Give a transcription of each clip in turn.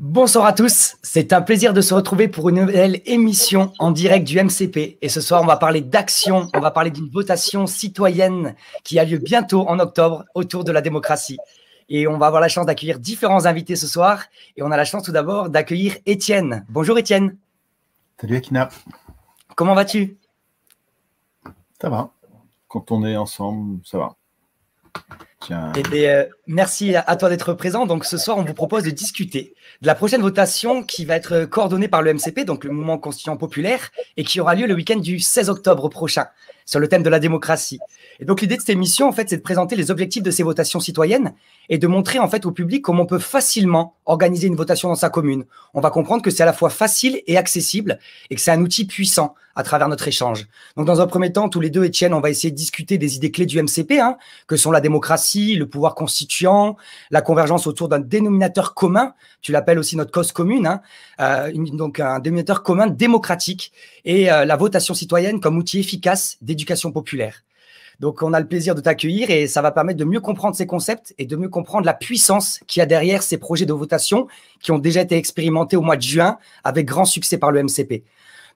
Bonsoir à tous, c'est un plaisir de se retrouver pour une nouvelle émission en direct du MCP. Et ce soir, on va parler d'action, on va parler d'une votation citoyenne qui a lieu bientôt en octobre autour de la démocratie. Et on va avoir la chance d'accueillir différents invités ce soir. Et on a la chance tout d'abord d'accueillir Étienne. Bonjour Étienne. Salut Akina. Comment vas-tu Ça va. Quand on est ensemble, ça va. Eh euh, merci à toi d'être présent. Donc ce soir, on vous propose de discuter de la prochaine votation qui va être coordonnée par le MCP, donc le Mouvement Constituant Populaire, et qui aura lieu le week-end du 16 octobre prochain sur le thème de la démocratie. Et donc l'idée de cette émission, en fait, c'est de présenter les objectifs de ces votations citoyennes et de montrer en fait au public comment on peut facilement organiser une votation dans sa commune. On va comprendre que c'est à la fois facile et accessible et que c'est un outil puissant à travers notre échange. Donc dans un premier temps, tous les deux, Étienne, on va essayer de discuter des idées clés du MCP, hein, que sont la démocratie, le pouvoir constituant, la convergence autour d'un dénominateur commun, tu l'appelles aussi notre cause commune, hein, euh, donc un dénominateur commun démocratique et euh, la votation citoyenne comme outil efficace des éducation populaire. Donc, on a le plaisir de t'accueillir et ça va permettre de mieux comprendre ces concepts et de mieux comprendre la puissance qu'il y a derrière ces projets de votation qui ont déjà été expérimentés au mois de juin avec grand succès par le MCP.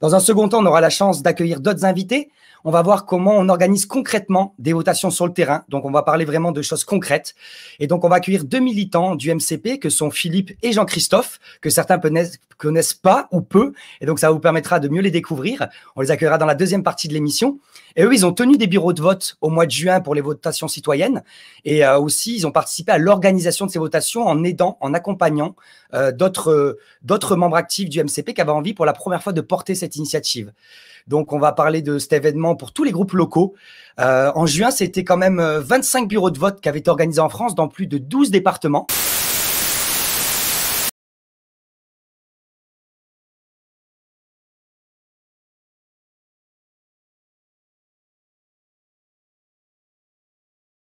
Dans un second temps, on aura la chance d'accueillir d'autres invités. On va voir comment on organise concrètement des votations sur le terrain. Donc, on va parler vraiment de choses concrètes. Et donc, on va accueillir deux militants du MCP, que sont Philippe et Jean-Christophe, que certains connaissent, pas ou peu. Et donc, ça vous permettra de mieux les découvrir. On les accueillera dans la deuxième partie de l'émission. Et eux, ils ont tenu des bureaux de vote au mois de juin pour les votations citoyennes. Et euh, aussi, ils ont participé à l'organisation de ces votations en aidant, en accompagnant euh, euh, d'autres membres actifs du MCP qui avaient envie pour la première fois de porter cette initiative. Donc, on va parler de cet événement pour tous les groupes locaux. Euh, en juin, c'était quand même 25 euh, bureaux de vote qui avaient été organisés en France dans plus de 12 départements.